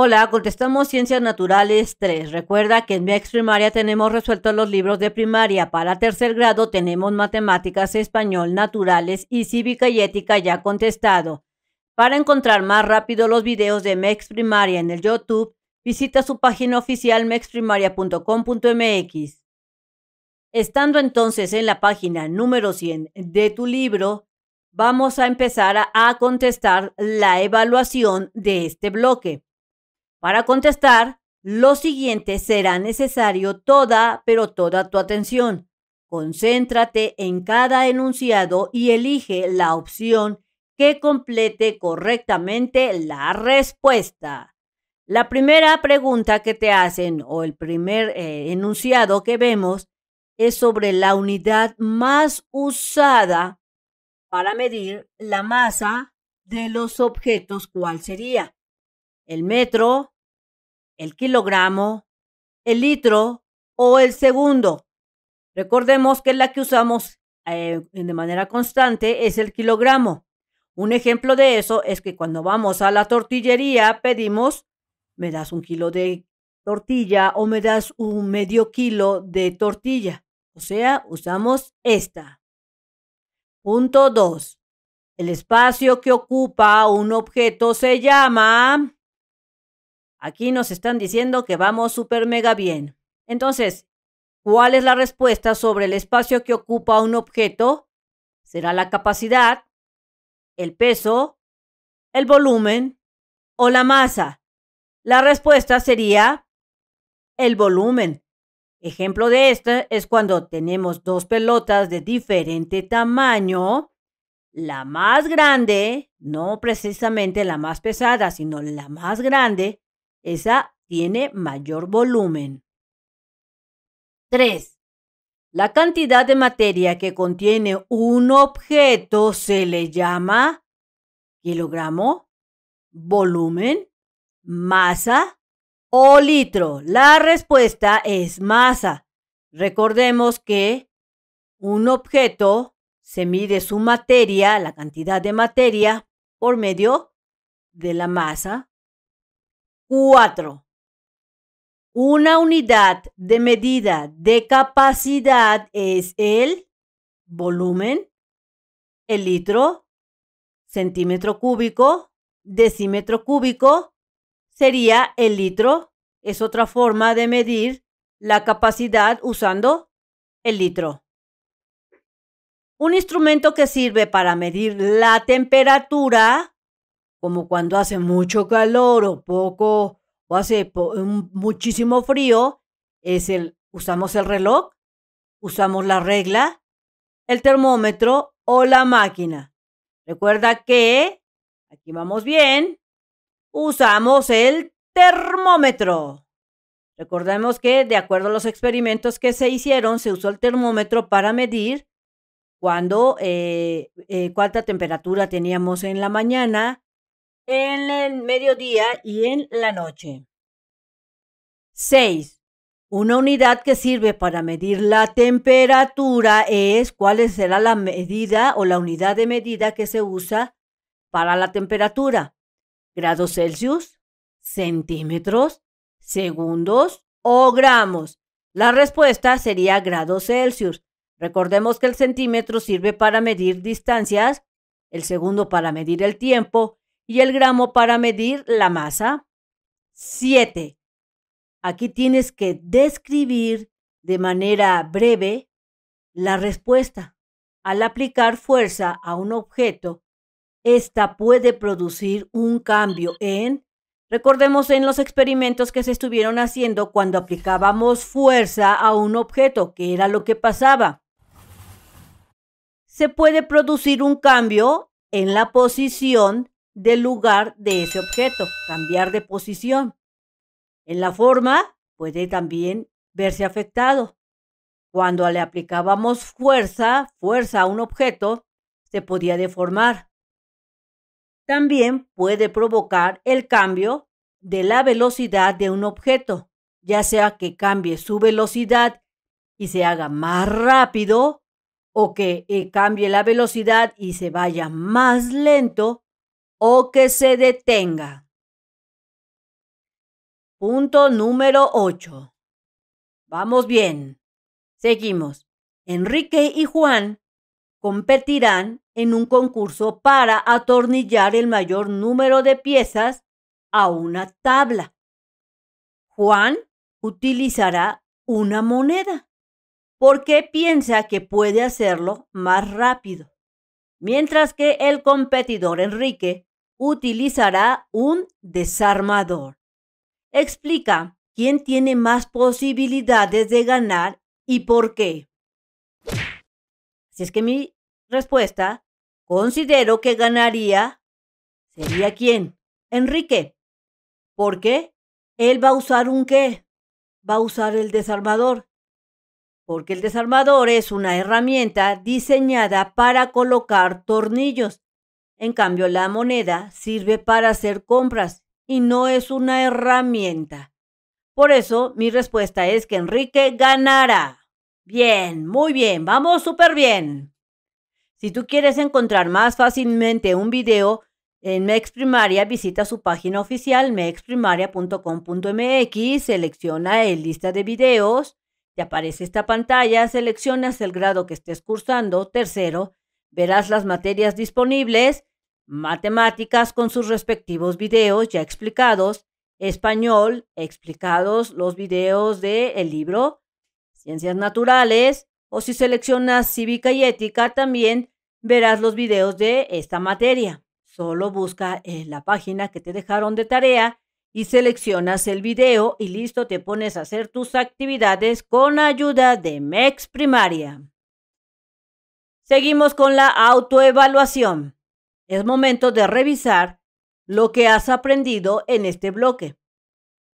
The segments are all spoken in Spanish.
Hola, contestamos Ciencias Naturales 3. Recuerda que en Mex Primaria tenemos resueltos los libros de primaria. Para tercer grado tenemos Matemáticas, Español, Naturales y Cívica y Ética ya contestado. Para encontrar más rápido los videos de Mex Primaria en el YouTube, visita su página oficial mexprimaria.com.mx. Estando entonces en la página número 100 de tu libro, vamos a empezar a contestar la evaluación de este bloque. Para contestar, lo siguiente será necesario toda, pero toda tu atención. Concéntrate en cada enunciado y elige la opción que complete correctamente la respuesta. La primera pregunta que te hacen o el primer eh, enunciado que vemos es sobre la unidad más usada para medir la masa de los objetos. ¿Cuál sería? El metro, el kilogramo, el litro o el segundo. Recordemos que la que usamos eh, de manera constante es el kilogramo. Un ejemplo de eso es que cuando vamos a la tortillería pedimos, me das un kilo de tortilla o me das un medio kilo de tortilla. O sea, usamos esta. Punto 2. El espacio que ocupa un objeto se llama Aquí nos están diciendo que vamos súper mega bien. Entonces, ¿cuál es la respuesta sobre el espacio que ocupa un objeto? ¿Será la capacidad, el peso, el volumen o la masa? La respuesta sería el volumen. Ejemplo de esto es cuando tenemos dos pelotas de diferente tamaño. La más grande, no precisamente la más pesada, sino la más grande, esa tiene mayor volumen. 3. La cantidad de materia que contiene un objeto se le llama kilogramo, volumen, masa o litro. La respuesta es masa. Recordemos que un objeto se mide su materia, la cantidad de materia, por medio de la masa 4. Una unidad de medida de capacidad es el volumen, el litro, centímetro cúbico, decímetro cúbico, sería el litro. Es otra forma de medir la capacidad usando el litro. Un instrumento que sirve para medir la temperatura como cuando hace mucho calor o poco, o hace muchísimo frío, es el, usamos el reloj, usamos la regla, el termómetro o la máquina. Recuerda que, aquí vamos bien, usamos el termómetro. Recordemos que de acuerdo a los experimentos que se hicieron, se usó el termómetro para medir cuando, eh, eh, cuánta temperatura teníamos en la mañana, en el mediodía y en la noche. 6. Una unidad que sirve para medir la temperatura es cuál será la medida o la unidad de medida que se usa para la temperatura. Grados Celsius, centímetros, segundos o gramos. La respuesta sería grados Celsius. Recordemos que el centímetro sirve para medir distancias, el segundo para medir el tiempo y el gramo para medir la masa. 7. Aquí tienes que describir de manera breve la respuesta. Al aplicar fuerza a un objeto, esta puede producir un cambio en... Recordemos en los experimentos que se estuvieron haciendo cuando aplicábamos fuerza a un objeto, que era lo que pasaba. Se puede producir un cambio en la posición del lugar de ese objeto, cambiar de posición. En la forma puede también verse afectado. Cuando le aplicábamos fuerza, fuerza a un objeto, se podía deformar. También puede provocar el cambio de la velocidad de un objeto, ya sea que cambie su velocidad y se haga más rápido o que eh, cambie la velocidad y se vaya más lento o que se detenga. Punto número 8. Vamos bien. Seguimos. Enrique y Juan competirán en un concurso para atornillar el mayor número de piezas a una tabla. Juan utilizará una moneda porque piensa que puede hacerlo más rápido, mientras que el competidor Enrique utilizará un desarmador. Explica quién tiene más posibilidades de ganar y por qué. Si es que mi respuesta, considero que ganaría, sería quién? Enrique. ¿Por qué? Él va a usar un qué? Va a usar el desarmador. Porque el desarmador es una herramienta diseñada para colocar tornillos en cambio, la moneda sirve para hacer compras y no es una herramienta. Por eso, mi respuesta es que Enrique ganará. Bien, muy bien, vamos súper bien. Si tú quieres encontrar más fácilmente un video en Mex Primaria, visita su página oficial mexprimaria.com.mx, selecciona el lista de videos, te aparece esta pantalla, seleccionas el grado que estés cursando, tercero, verás las materias disponibles matemáticas con sus respectivos videos ya explicados, español explicados los videos del libro, ciencias naturales, o si seleccionas cívica y ética, también verás los videos de esta materia. Solo busca en la página que te dejaron de tarea y seleccionas el video y listo, te pones a hacer tus actividades con ayuda de MEX Primaria. Seguimos con la autoevaluación. Es momento de revisar lo que has aprendido en este bloque.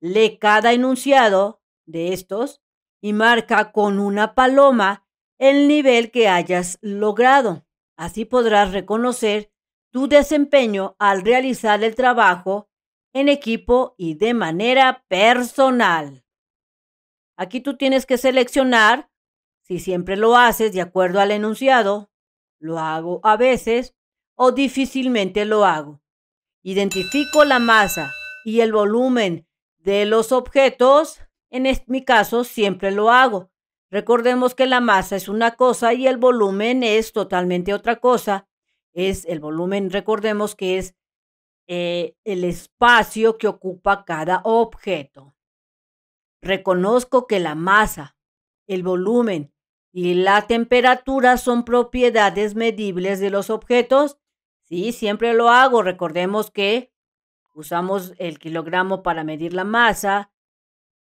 Lee cada enunciado de estos y marca con una paloma el nivel que hayas logrado. Así podrás reconocer tu desempeño al realizar el trabajo en equipo y de manera personal. Aquí tú tienes que seleccionar si siempre lo haces de acuerdo al enunciado, lo hago a veces o difícilmente lo hago. Identifico la masa y el volumen de los objetos. En mi caso, siempre lo hago. Recordemos que la masa es una cosa y el volumen es totalmente otra cosa. Es el volumen, recordemos que es eh, el espacio que ocupa cada objeto. Reconozco que la masa, el volumen y la temperatura son propiedades medibles de los objetos Sí, siempre lo hago. Recordemos que usamos el kilogramo para medir la masa,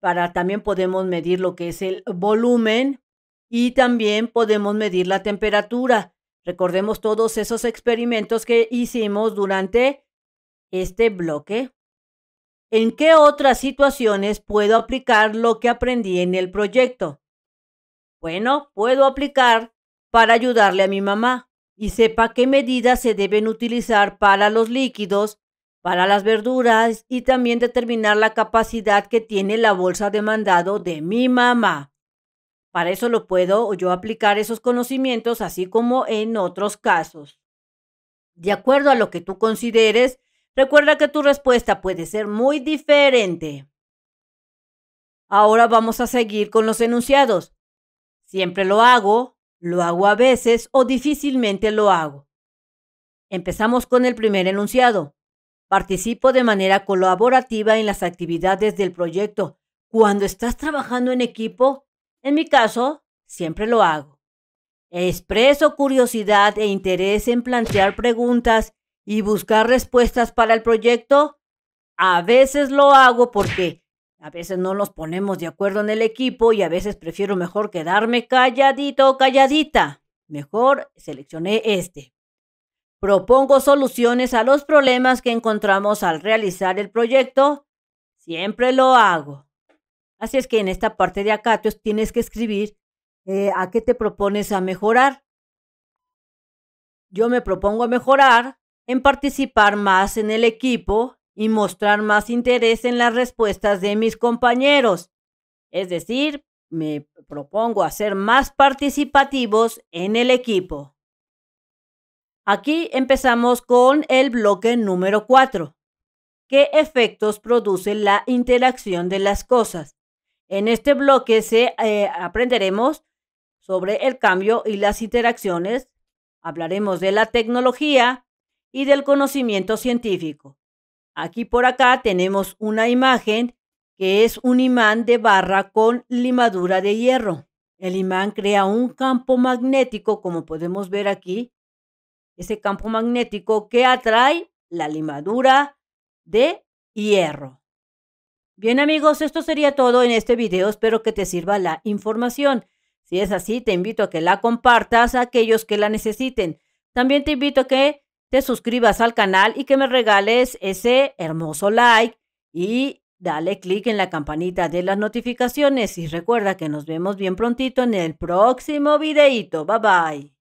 para también podemos medir lo que es el volumen y también podemos medir la temperatura. Recordemos todos esos experimentos que hicimos durante este bloque. ¿En qué otras situaciones puedo aplicar lo que aprendí en el proyecto? Bueno, puedo aplicar para ayudarle a mi mamá y sepa qué medidas se deben utilizar para los líquidos, para las verduras y también determinar la capacidad que tiene la bolsa de mandado de mi mamá. Para eso lo puedo yo aplicar esos conocimientos así como en otros casos. De acuerdo a lo que tú consideres, recuerda que tu respuesta puede ser muy diferente. Ahora vamos a seguir con los enunciados. Siempre lo hago, lo hago a veces o difícilmente lo hago. Empezamos con el primer enunciado. Participo de manera colaborativa en las actividades del proyecto. Cuando estás trabajando en equipo, en mi caso, siempre lo hago. Expreso curiosidad e interés en plantear preguntas y buscar respuestas para el proyecto. A veces lo hago porque a veces no nos ponemos de acuerdo en el equipo y a veces prefiero mejor quedarme calladito o calladita. Mejor seleccioné este. Propongo soluciones a los problemas que encontramos al realizar el proyecto. Siempre lo hago. Así es que en esta parte de acá tú tienes que escribir eh, a qué te propones a mejorar. Yo me propongo a mejorar en participar más en el equipo y mostrar más interés en las respuestas de mis compañeros. Es decir, me propongo hacer más participativos en el equipo. Aquí empezamos con el bloque número 4. ¿Qué efectos produce la interacción de las cosas? En este bloque se, eh, aprenderemos sobre el cambio y las interacciones, hablaremos de la tecnología y del conocimiento científico. Aquí por acá tenemos una imagen que es un imán de barra con limadura de hierro. El imán crea un campo magnético, como podemos ver aquí, ese campo magnético que atrae la limadura de hierro. Bien amigos, esto sería todo en este video. Espero que te sirva la información. Si es así, te invito a que la compartas a aquellos que la necesiten. También te invito a que te suscribas al canal y que me regales ese hermoso like y dale clic en la campanita de las notificaciones y recuerda que nos vemos bien prontito en el próximo videito. Bye bye.